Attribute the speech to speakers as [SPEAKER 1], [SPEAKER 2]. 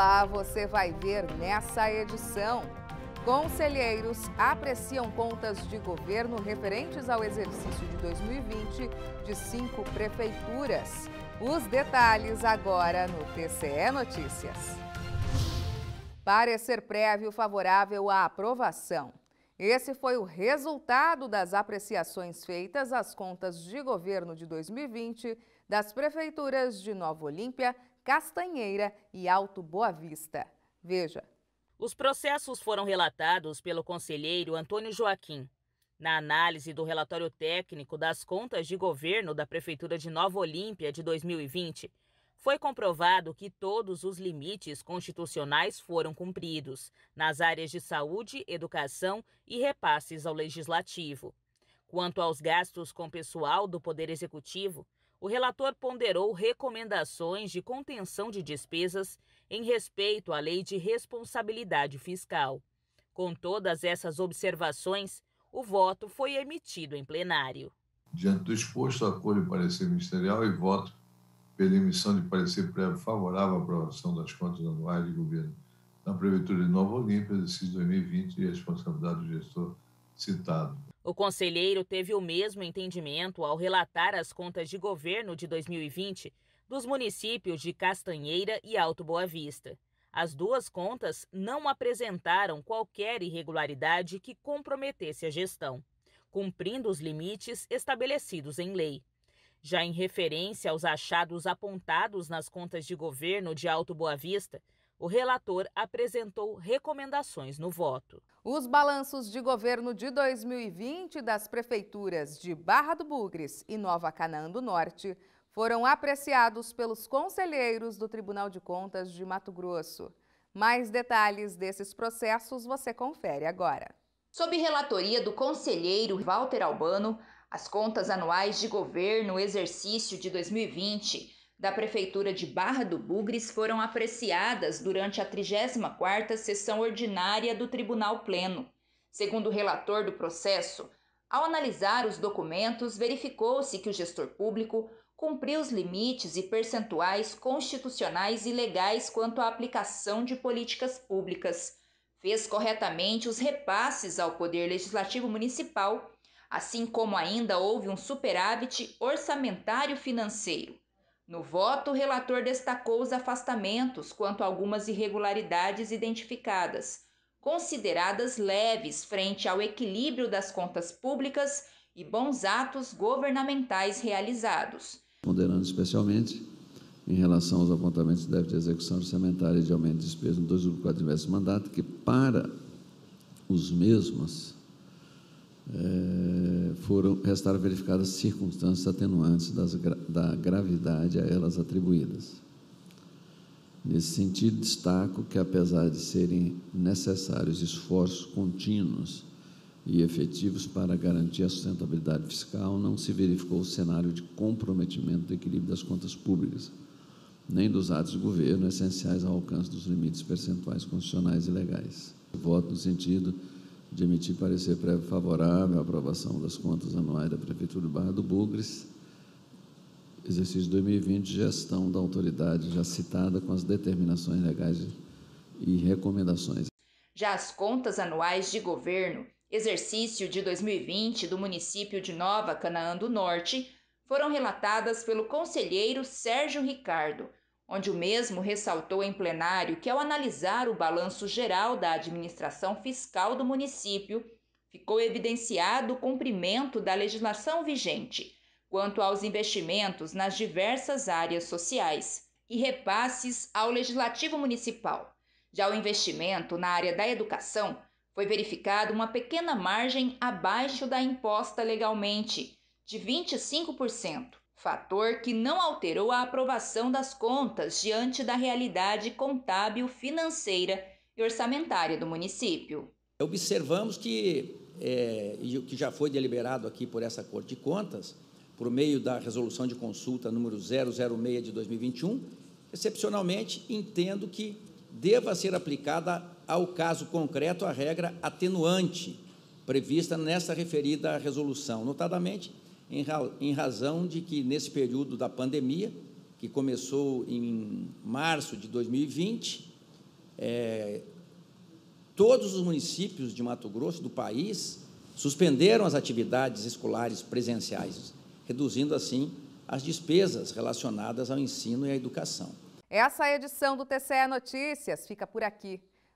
[SPEAKER 1] lá você vai ver nessa edição. Conselheiros apreciam contas de governo referentes ao exercício de 2020 de cinco prefeituras. Os detalhes agora no TCE Notícias. Parecer prévio favorável à aprovação. Esse foi o resultado das apreciações feitas às contas de governo de 2020 das prefeituras de Nova Olímpia, Castanheira e Alto Boa Vista. Veja.
[SPEAKER 2] Os processos foram relatados pelo conselheiro Antônio Joaquim. Na análise do relatório técnico das contas de governo da Prefeitura de Nova Olímpia de 2020, foi comprovado que todos os limites constitucionais foram cumpridos nas áreas de saúde, educação e repasses ao legislativo. Quanto aos gastos com pessoal do Poder Executivo, o relator ponderou recomendações de contenção de despesas em respeito à lei de responsabilidade fiscal. Com todas essas observações, o voto foi emitido em plenário.
[SPEAKER 3] Diante do exposto, acolho o parecer ministerial e voto pela emissão de parecer prévio favorável à aprovação das contas anuais de governo na Prefeitura de Nova Olímpia, exercício 2020 e responsabilidade do gestor citado.
[SPEAKER 2] O conselheiro teve o mesmo entendimento ao relatar as contas de governo de 2020 dos municípios de Castanheira e Alto Boa Vista. As duas contas não apresentaram qualquer irregularidade que comprometesse a gestão, cumprindo os limites estabelecidos em lei. Já em referência aos achados apontados nas contas de governo de Alto Boa
[SPEAKER 1] Vista, o relator apresentou recomendações no voto. Os balanços de governo de 2020 das prefeituras de Barra do Bugres e Nova Canaã do Norte foram apreciados pelos conselheiros do Tribunal de Contas de Mato Grosso. Mais detalhes desses processos você confere agora. Sob relatoria do conselheiro Walter Albano, as contas anuais de governo
[SPEAKER 4] exercício de 2020 da Prefeitura de Barra do Bugres foram apreciadas durante a 34ª sessão ordinária do Tribunal Pleno. Segundo o relator do processo, ao analisar os documentos, verificou-se que o gestor público cumpriu os limites e percentuais constitucionais e legais quanto à aplicação de políticas públicas, fez corretamente os repasses ao Poder Legislativo Municipal, assim como ainda houve um superávit orçamentário financeiro. No voto, o relator destacou os afastamentos quanto a algumas irregularidades identificadas, consideradas leves frente ao equilíbrio das contas públicas e bons atos governamentais realizados.
[SPEAKER 3] Ponderando especialmente em relação aos apontamentos de déficit de execução orçamentária e de aumento de despesa no 2,4 do mandato, que para os mesmos eh, foram, restaram verificadas circunstâncias atenuantes das, da gravidade a elas atribuídas. Nesse sentido, destaco que, apesar de serem necessários esforços contínuos e efetivos para garantir a sustentabilidade fiscal, não se verificou o cenário de comprometimento do equilíbrio das contas públicas, nem dos atos do governo essenciais ao alcance dos limites percentuais constitucionais e legais. Voto no sentido de emitir parecer prévio favorável à aprovação das contas anuais da Prefeitura de Barra do Bugres, exercício 2020, gestão da autoridade já citada com as determinações legais e recomendações.
[SPEAKER 4] Já as contas anuais de governo, exercício de 2020 do município de Nova Canaã do Norte, foram relatadas pelo conselheiro Sérgio Ricardo onde o mesmo ressaltou em plenário que, ao analisar o balanço geral da administração fiscal do município, ficou evidenciado o cumprimento da legislação vigente quanto aos investimentos nas diversas áreas sociais e repasses ao Legislativo Municipal. Já o investimento na área da educação foi verificado uma pequena margem abaixo da imposta legalmente, de 25%, fator que não alterou a aprovação das contas diante da realidade contábil, financeira e orçamentária do município.
[SPEAKER 5] Observamos que, é, e o que já foi deliberado aqui por essa Corte de Contas, por meio da resolução de consulta número 006 de 2021, excepcionalmente entendo que deva ser aplicada ao caso concreto a regra atenuante prevista nessa referida resolução, notadamente em razão de que, nesse período da pandemia, que começou em março de 2020, é, todos os municípios de Mato Grosso do país suspenderam as atividades escolares presenciais, reduzindo assim as despesas relacionadas ao ensino e à educação.
[SPEAKER 1] Essa é edição do TCE Notícias fica por aqui.